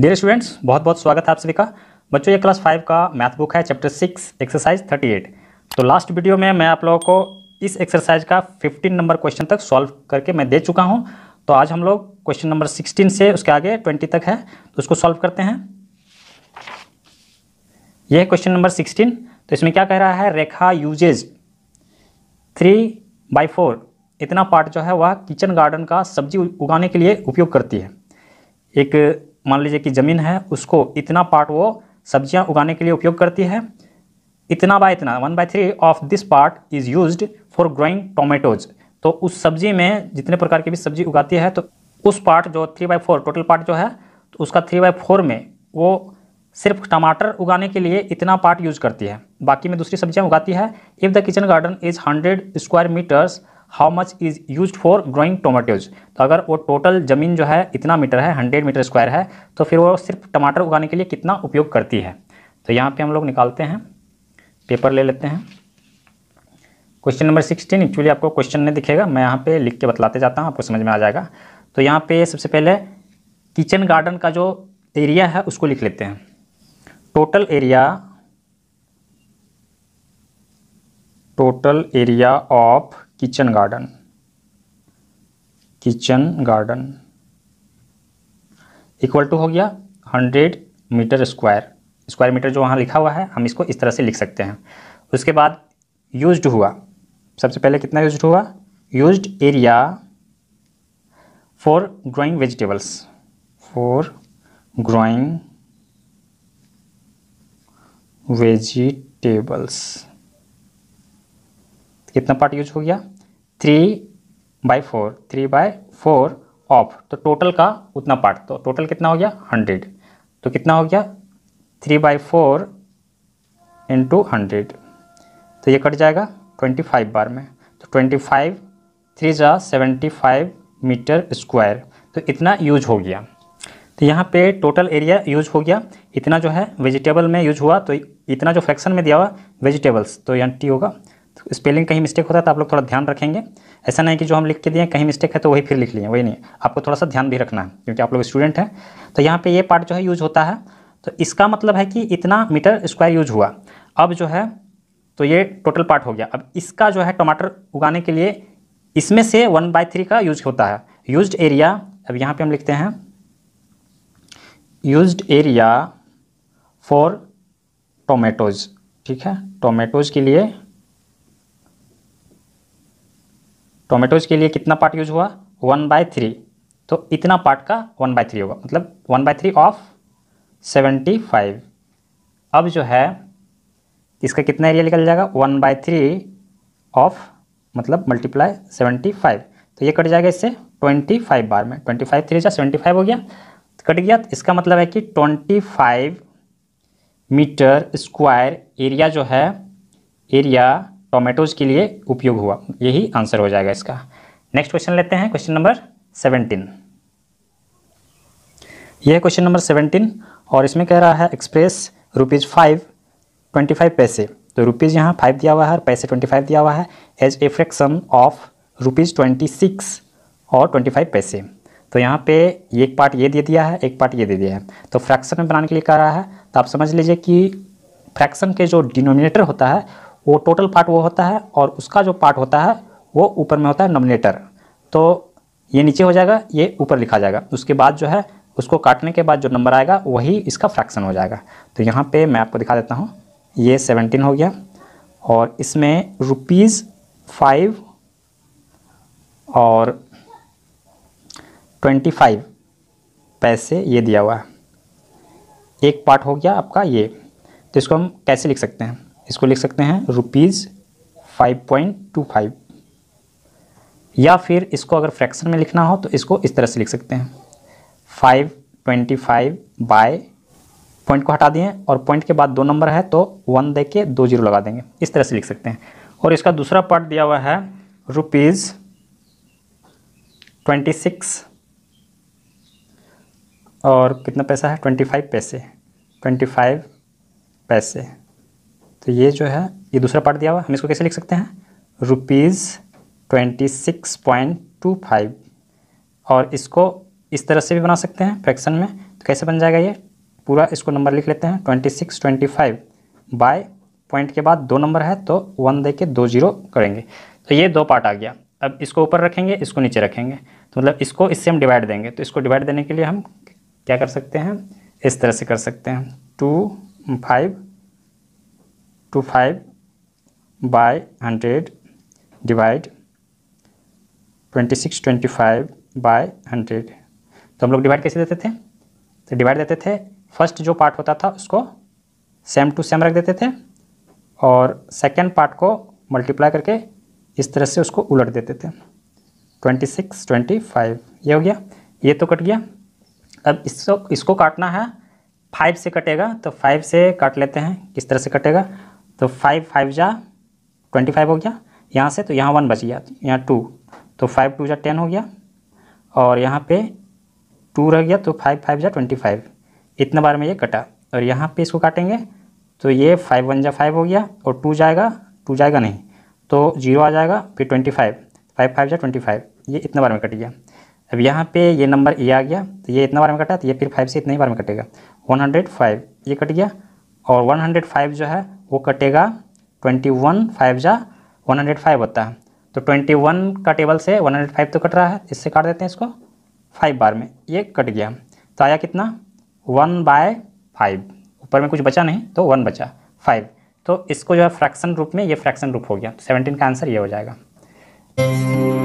dear students बहुत बहुत स्वागत है आप सभी का बच्चों ये क्लास फाइव का मैथ बुक है chapter six exercise thirty eight तो लास्ट वीडियो में मैं आप लोगों को इस एक्सरसाइज का फिफ्टीन नंबर क्वेश्चन तक सॉल्व करके मैं दे चुका हूँ तो आज हम लोग क्वेश्चन नंबर सिक्सटीन से उसके आगे ट्वेंटी तक है तो उसको सॉल्व करते हैं यह क्वेश्चन नंबर सिक्सटीन तो इसमें क्या कह रहा है Rekha uses three by four इतना पार्ट जो है वह किचन गार्डन का सब्जी उगाने के लिए उपयोग करती है एक मान लीजिए कि ज़मीन है उसको इतना पार्ट वो सब्जियां उगाने के लिए उपयोग करती है इतना बाय इतना one by three of this part is use for growing tomatoes तो उस सब्जी में जितने प्रकार की भी सब्जी उगाती है तो उस पार्ट जो three by four total part जो है तो उसका थ्री बाई फोर में वो सिर्फ टमाटर उगाने के लिए इतना पार्ट यूज करती है बाकी में दूसरी सब्जियां उगाती है if the kitchen garden is hundred square metres how much is use for growing tomatoes तो अगर वो टोटल ज़मीन जो है इतना मीटर है हंड्रेड मीटर स्क्वायर है तो फिर वो सिर्फ टमाटर उगाने के लिए कितना उपयोग करती है तो यहाँ पे हम लोग निकालते हैं पेपर ले लेते हैं क्वेश्चन नंबर सिक्सटीन एक्चुअली आपको क्वेश्चन नहीं दिखेगा मैं यहाँ पे लिख के बतलाते जाता हूँ आपको समझ में आ जाएगा तो यहाँ पे सबसे पहले किचन गार्डन का जो एरिया है उसको लिख लेते हैं total area total area of kitchen garden kitchen garden equal to हो गया hundred metre square square metre जो वहाँ लिखा हुआ है हम इसको इस तरह से लिख सकते हैं उसके बाद यूज्ड हुआ सबसे पहले कितना यूज्ड हुआ used area for growing vegetables for growing vegetables कितना पार्ट यूज हो गया three by four three by four of तो टोटल का उतना पार्ट तो टोटल कितना हो गया हंड्रेड तो कितना हो गया three by four into hundred तो ये कट जाएगा ट्वेंटी फाइव बार में तो ट्वेंटी फाइव थ्री जा सेवेंटी फाइव मीटर स्क्वायर तो इतना यूज हो गया तो यहाँ पे टोटल एरिया यूज हो गया इतना जो है वेजिटेबल में यूज हुआ तो इतना जो फ्रैक्शन में दिया हुआ वेजिटेबल्स तो यहाँ टी होगा स्पेलिंग कहीं मिस्टेक होता है तो आप लोग थोड़ा ध्यान रखेंगे ऐसा नहीं कि जो हम लिख के दिए कहीं मिस्टेक है तो वही फिर लिख लिए वही नहीं आपको थोड़ा सा ध्यान भी रखना है क्योंकि आप लोग स्टूडेंट हैं तो यहाँ पे ये पार्ट जो है यूज होता है तो इसका मतलब है कि इतना मीटर स्क्वायर यूज हुआ अब जो है तो ये टोटल पार्ट हो गया अब इसका जो है टमाटर उगाने के लिए इसमें से वन बाय थ्री का यूज होता है यूज एरिया अब यहाँ पर हम लिखते हैं यूज एरिया फॉर टोमेटोज़ ठीक है टोमेटोज़ के लिए टोमेटोज के लिए कितना पार्ट यूज हुआ वन बाय थ्री तो इतना पार्ट का वन बाय थ्री होगा मतलब one by three of seventy five अब जो है इसका कितना एरिया निकल जाएगा वन बाय थ्री ऑफ मतलब मल्टीप्लाई सेवेंटी फाइव तो ये कट जाएगा इससे ट्वेंटी फाइव बार में ट्वेंटी फाइव थ्री जा सेवेंटी फाइव हो गया कट गया तो इसका मतलब है कि twenty five metre square area जो है एरिया टोमेटोज़ के लिए उपयोग हुआ यही आंसर हो जाएगा इसका नेक्स्ट क्वेश्चन लेते हैं क्वेश्चन नंबर सेवनटीन यह क्वेश्चन नंबर सेवनटीन और इसमें कह रहा है express rupees five twenty five पैसे तो रुपीज़ यहाँ फाइव दिया हुआ है और पैसे ट्वेंटी फाइव दिया हुआ है as a fraction of rupees twenty six और ट्वेंटी फाइव पैसे तो यहाँ पे एक पार्ट ये दे दिया है एक पार्ट ये दे दिया है तो फ्रैक्शन में बनाने के लिए कह रहा है तो आप समझ लीजिए कि फ्रैक्शन के जो डिनोमिनेटर होता है वो टोटल पार्ट वो होता है और उसका जो पार्ट होता है वो ऊपर में होता है नोमिनेटर तो ये नीचे हो जाएगा ये ऊपर लिखा जाएगा उसके बाद जो है उसको काटने के बाद जो नंबर आएगा वही इसका फ्रैक्शन हो जाएगा तो यहाँ पे मैं आपको दिखा देता हूँ ये सेवनटीन हो गया और इसमें रुपीज़ फाइव और ट्वेंटी फाइव पैसे ये दिया हुआ है एक पार्ट हो गया आपका ये तो इसको हम कैसे लिख सकते हैं इसको लिख सकते हैं rupees five point two five या फिर इसको अगर फ्रैक्शन में लिखना हो तो इसको इस तरह से लिख सकते हैं five twenty five by point को हटा दिए और पॉइंट के बाद दो नंबर है तो वन दे के दो जीरो लगा देंगे इस तरह से लिख सकते हैं और इसका दूसरा पार्ट दिया हुआ है रुपीज़ ट्वेंटी सिक्स और कितना पैसा है ट्वेंटी फाइव पैसे ट्वेंटी फाइव पैसे तो ये जो है ये दूसरा पार्ट दिया हुआ हम इसको कैसे लिख सकते हैं rupees twenty six point two five और इसको इस तरह से भी बना सकते हैं फ्रैक्शन में तो कैसे बन जाएगा ये पूरा इसको नंबर लिख लेते हैं twenty six twenty five by point के बाद दो नंबर है तो वन दे के दो जीरो करेंगे तो ये दो पार्ट आ गया अब इसको ऊपर रखेंगे इसको नीचे रखेंगे तो मतलब इसको इससे हम डिवाइड देंगे तो इसको डिवाइड देने के लिए हम क्या कर सकते हैं इस तरह से कर सकते हैं two five two five by hundred divide twenty six twenty five by hundred तो हम लोग डिवाइड कैसे देते थे तो डिवाइड देते थे फर्स्ट जो पार्ट होता था उसको सेम टू सेम रख देते थे और सेकेंड पार्ट को मल्टीप्लाई करके इस तरह से उसको उलट देते थे ट्वेंटी सिक्स ट्वेंटी फाइव ये हो गया ये तो कट गया अब इसको इसको काटना है फाइव से कटेगा तो फाइव से काट लेते हैं किस तरह से कटेगा तो फाइव फाइव जा ट्वेंटी फाइव हो गया यहाँ से तो यहाँ वन बच गया यहाँ टू तो फाइव टू जा टेन हो गया और यहाँ पे टू रह गया तो फाइव फाइव जा ट्वेंटी फाइव इतना बार में ये कटा और यहाँ पे इसको काटेंगे तो ये फाइव वन जा फाइव हो गया और टू जाएगा टू जाएगा नहीं तो जीरो आ जाएगा फिर ट्वेंटी फाइव फाइव फाइव जा ट्वेंटी फाइव ये इतने बार में कट गया अब यहाँ पे ये नंबर ये आ गया तो ये इतना बार में कटा तो ये फिर फाइव से इतने ही बार में कटेगा वन हंड्रेड फाइव ये कट गया और वन हंड्रेड फाइव जो है वो कटेगा ट्वेंटी वन फाइव जा वन हंड्रेड फाइव होता है तो ट्वेंटी वन का टेबल से वन हंड्रेड फाइव तो कट रहा है इससे काट देते हैं इसको फाइव बार में ये कट गया तो आया कितना वन बाय फाइव ऊपर में कुछ बचा नहीं तो वन बचा फाइव तो इसको जो है फ्रैक्शन रूप में ये फ्रैक्शन रूप हो गया तो सेवनटीन का आंसर ये हो जाएगा